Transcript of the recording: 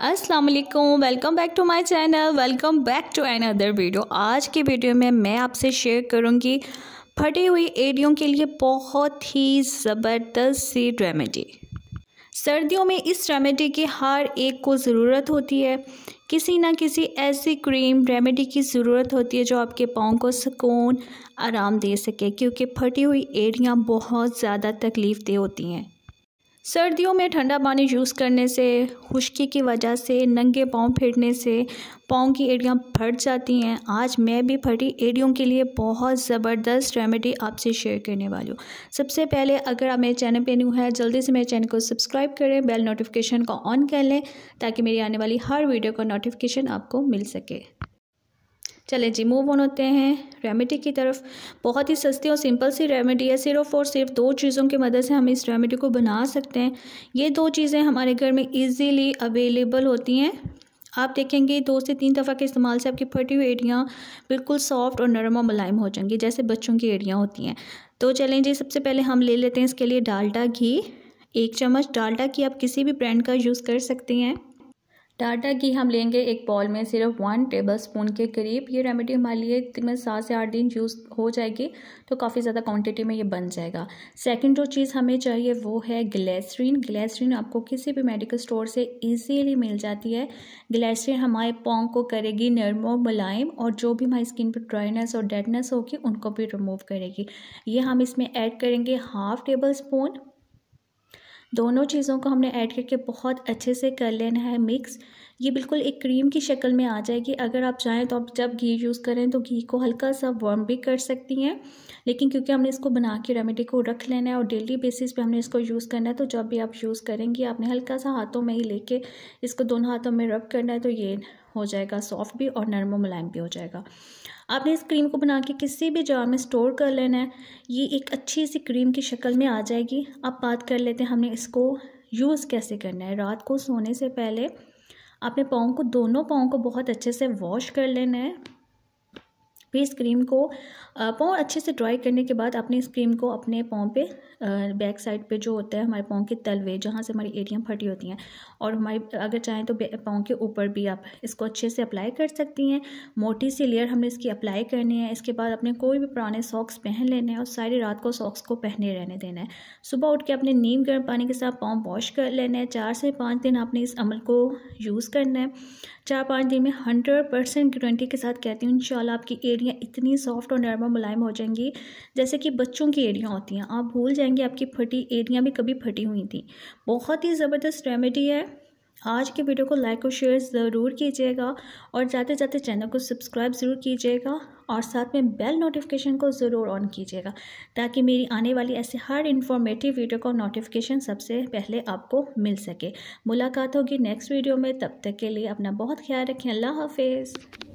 अस्सलाम वालेकुम welcome back to my channel welcome back to another video आज के वीडियो में मैं आपसे शेयर करूंगी फटी हुई एड़ियों के लिए बहुत ही ज़बरदस्त सी रेमेडी सर्दियों में इस रेमेडी की हर एक को ज़रूरत होती है किसी ना किसी ऐसी क्रीम रेमेडी की ज़रूरत होती है जो आपके पाँव को सुकून आराम दे सके क्योंकि फटी हुई एड़ियाँ बहुत ज़्यादा तकलीफ़ दे होती हैं सर्दियों में ठंडा पानी यूज़ करने से खुश्की की वजह से नंगे पाँव फेरने से पाँव की एड़ियाँ फट जाती हैं आज मैं भी फटी एड़ियों के लिए बहुत ज़बरदस्त रेमेडी आपसे शेयर करने वाली हूँ सबसे पहले अगर आप मेरे चैनल पे न्यू हैं जल्दी से मेरे चैनल को सब्सक्राइब करें बेल नोटिफिकेशन को ऑन कर लें ताकि मेरी आने वाली हर वीडियो का नोटिफिकेशन आपको मिल सके चले जी मूव ऑन होते हैं रेमेडी की तरफ बहुत ही सस्ती और सिंपल सी रेमेडी है सिर्फ और सिर्फ दो चीज़ों की मदद से हम इस रेमेडी को बना सकते हैं ये दो चीज़ें हमारे घर में ईज़ीली अवेलेबल होती हैं आप देखेंगे दो से तीन दफ़ा के इस्तेमाल से आपकी फटी हुई एड़ियाँ बिल्कुल सॉफ्ट और नरम और मुलायम हो जाएंगी जैसे बच्चों की एड़ियाँ होती हैं तो चलें जी सबसे पहले हम ले लेते हैं इसके लिए डाल्टा घी एक चम्मच डाल्टा घी आप किसी भी ब्रांड का यूज़ कर सकती हैं डाटा घी हम लेंगे एक बॉल में सिर्फ वन टेबल स्पून के करीब ये रेमेडी हमारे लिए तकरीबन सात से आठ दिन यूज़ हो जाएगी तो काफ़ी ज़्यादा क्वांटिटी में ये बन जाएगा सेकंड जो चीज़ हमें चाहिए वो है ग्लेसरीन ग्लेसरीन आपको किसी भी मेडिकल स्टोर से इजीली मिल जाती है ग्लेसरीन हमारे पोंग को करेगी नर्मो और मुलायम और जो भी हमारी स्किन पर ड्राइनेस और डेडनेस होगी उनको भी रिमूव करेगी ये हम इसमें ऐड करेंगे हाफ टेबल स्पून दोनों चीज़ों को हमने ऐड करके बहुत अच्छे से कर लेना है मिक्स ये बिल्कुल एक क्रीम की शक्ल में आ जाएगी अगर आप चाहें तो आप जब घी यूज़ करें तो घी को हल्का सा वार्म भी कर सकती हैं लेकिन क्योंकि हमने इसको बना के रेमेडी को रख लेना है और डेली बेसिस पे हमने इसको यूज़ करना है तो जब भी आप यूज़ करेंगी आपने हल्का सा हाथों में ही लेके इसको दोनों हाथों में रब करना है तो ये हो जाएगा सॉफ्ट भी और नरम मुलायम भी हो जाएगा आपने इस क्रीम को बना के किसी भी जार में स्टोर कर लेना है ये एक अच्छी सी क्रीम की शक्ल में आ जाएगी अब बात कर लेते हैं हमने इसको यूज़ कैसे करना है रात को सोने से पहले आपने पाँव को दोनों पाँव को बहुत अच्छे से वॉश कर लेना है फिर इस क्रीम को पाँव अच्छे से ड्राई करने के बाद आपने इस क्रीम को अपने पाँव पे बैक साइड पे जो होता है हमारे पाँव के तलवे जहाँ से हमारी एड़ियाँ फटी होती हैं और हमारी अगर चाहें तो पाँव के ऊपर भी आप इसको अच्छे से अप्लाई कर सकती हैं मोटी सी लेयर हमने इसकी अप्लाई करनी है इसके बाद अपने कोई भी पुराने सॉक्स पहन लेने हैं और सारी रात को सॉक्स को पहने रहने देना है सुबह उठ के अपने नीम गर्म पानी के साथ पाँव वॉश कर लेना है चार से पाँच दिन आपने इस अमल को यूज़ करना है चार पाँच दिन में हंड्रेड परसेंट गारंटी के साथ कहती हूँ इन आपकी एरिया एड़ियाँ इतनी सॉफ्ट और नरम मुलायम हो जाएंगी जैसे कि बच्चों की एड़ियाँ होती हैं आप भूल जाएंगे आपकी फटी एड़ियाँ भी कभी फटी हुई थी बहुत ही ज़बरदस्त रेमेडी है आज के वीडियो को लाइक और शेयर ज़रूर कीजिएगा और जाते जाते चैनल को सब्सक्राइब ज़रूर कीजिएगा और साथ में बेल नोटिफिकेशन को ज़रूर ऑन कीजिएगा ताकि मेरी आने वाली ऐसे हर इन्फॉर्मेटिव वीडियो का नोटिफिकेशन सबसे पहले आपको मिल सके मुलाकात होगी नेक्स्ट वीडियो में तब तक के लिए अपना बहुत ख्याल रखें अल्लाह हाफिज़